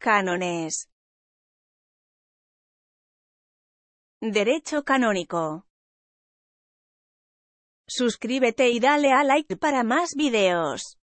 Cánones. Derecho canónico. Suscríbete y dale a like para más videos.